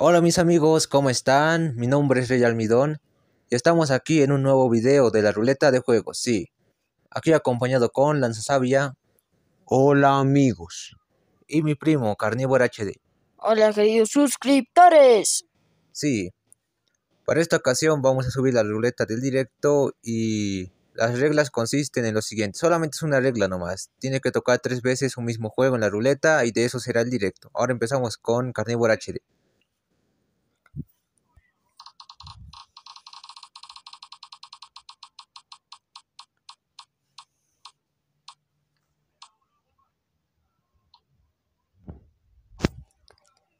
Hola mis amigos, ¿cómo están? Mi nombre es Rey Almidón y estamos aquí en un nuevo video de la ruleta de juegos, sí. Aquí acompañado con Lanzasabia. Hola amigos. Y mi primo, Carnívoro HD. Hola queridos suscriptores. Sí. Para esta ocasión vamos a subir la ruleta del directo y las reglas consisten en lo siguiente. Solamente es una regla nomás. Tiene que tocar tres veces un mismo juego en la ruleta y de eso será el directo. Ahora empezamos con Carnívoro HD.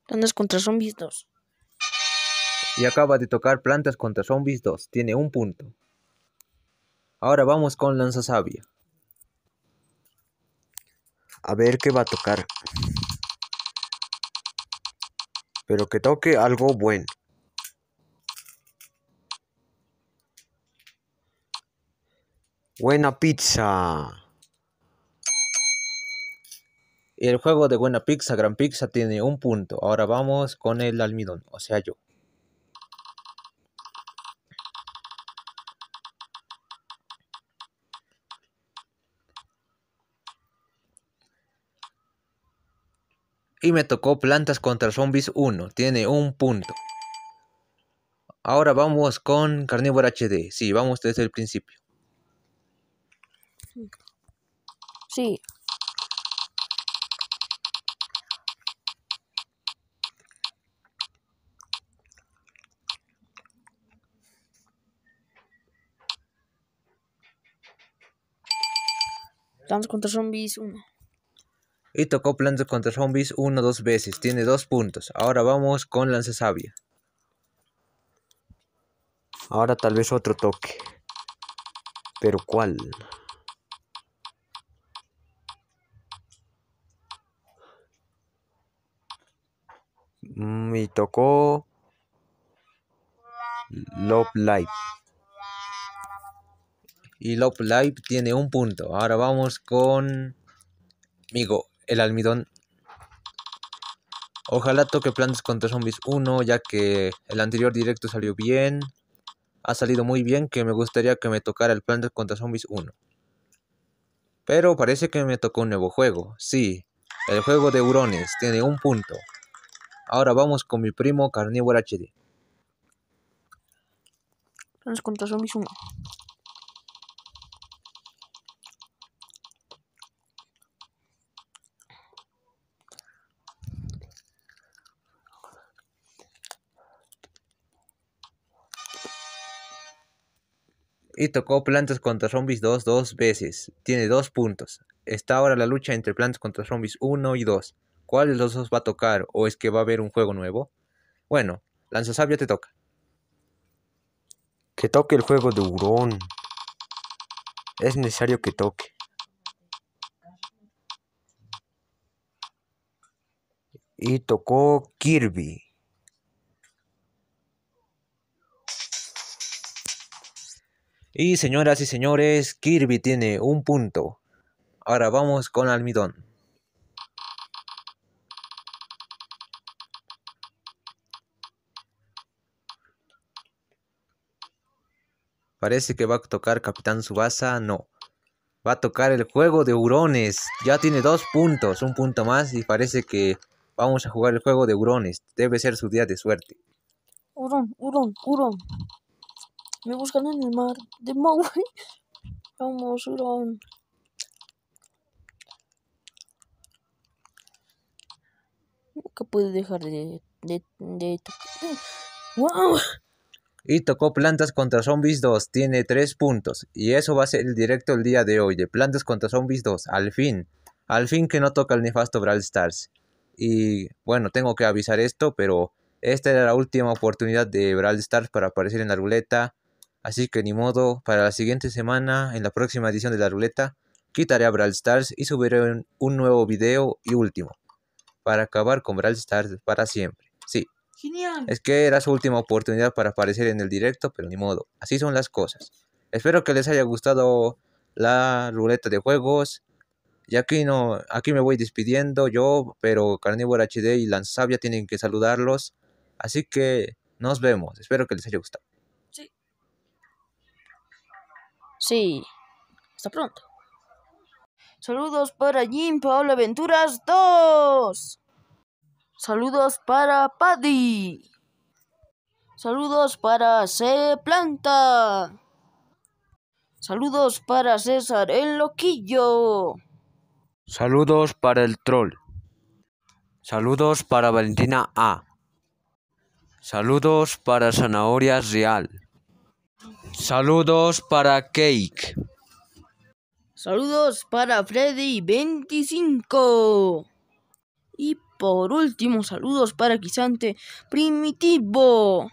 Plantas contra Zombies 2. Y acaba de tocar Plantas contra Zombies 2. Tiene un punto. Ahora vamos con Lanza Sabia. A ver qué va a tocar. Pero que toque algo bueno. Buena pizza. El juego de buena pizza, gran pizza, tiene un punto. Ahora vamos con el almidón, o sea yo. Y me tocó Plantas contra Zombies 1. Tiene un punto. Ahora vamos con Carnívoro HD. Sí, vamos desde el principio. Sí. Plants contra Zombies 1. Y tocó Plants contra Zombies 1 dos veces. Tiene dos puntos. Ahora vamos con Lanza Sabia. Ahora tal vez otro toque. Pero ¿cuál? Mm, y tocó Love light y Love Live tiene un punto. Ahora vamos con Migo, el almidón. Ojalá toque Plants contra Zombies 1, ya que el anterior directo salió bien. Ha salido muy bien, que me gustaría que me tocara el Plants contra Zombies 1. Pero parece que me tocó un nuevo juego. Sí, el juego de hurones tiene un punto. Ahora vamos con mi primo Carnívoro HD. Plants contra Zombies 1. y tocó Plantas contra Zombies 2 dos veces. Tiene dos puntos. Está ahora la lucha entre Plantas contra Zombies 1 y 2. ¿Cuál de los dos va a tocar o es que va a haber un juego nuevo? Bueno, Lanzasabio te toca. Que toque el juego de Hurón. Es necesario que toque. Y tocó Kirby. Y señoras y señores, Kirby tiene un punto. Ahora vamos con almidón. Parece que va a tocar Capitán Subasa, no. Va a tocar el juego de hurones. Ya tiene dos puntos, un punto más y parece que vamos a jugar el juego de hurones. Debe ser su día de suerte. Hurón, hurón, hurón. Me buscan en el mar de Maui. Vamos, hurón. Nunca pude dejar de, de, de ¡Wow! Y tocó Plantas contra Zombies 2. Tiene 3 puntos. Y eso va a ser el directo el día de hoy. De Plantas contra Zombies 2. Al fin. Al fin que no toca el nefasto Brawl Stars. Y bueno, tengo que avisar esto, pero esta era la última oportunidad de Brawl Stars para aparecer en la ruleta. Así que ni modo, para la siguiente semana, en la próxima edición de la ruleta, quitaré a Brawl Stars y subiré un, nuevo video y último. Para acabar con Brawl Stars para siempre. Sí. Genial. Es que era su última oportunidad para aparecer en el directo, pero ni modo. Así son las cosas. Espero que les haya gustado la ruleta de juegos. Y aquí no, aquí me voy despidiendo yo, pero Carnivore HD y Lanzabia tienen que saludarlos. Así que nos vemos. Espero que les haya gustado. Sí. Hasta pronto. Saludos para Jim Paola Aventuras 2. Saludos para Paddy. Saludos para C Planta. Saludos para César el Loquillo. Saludos para el Troll. Saludos para Valentina A. Saludos para Zanahorias Real. Saludos para Cake. Saludos para Freddy25. Y por último, saludos para Quisante Primitivo.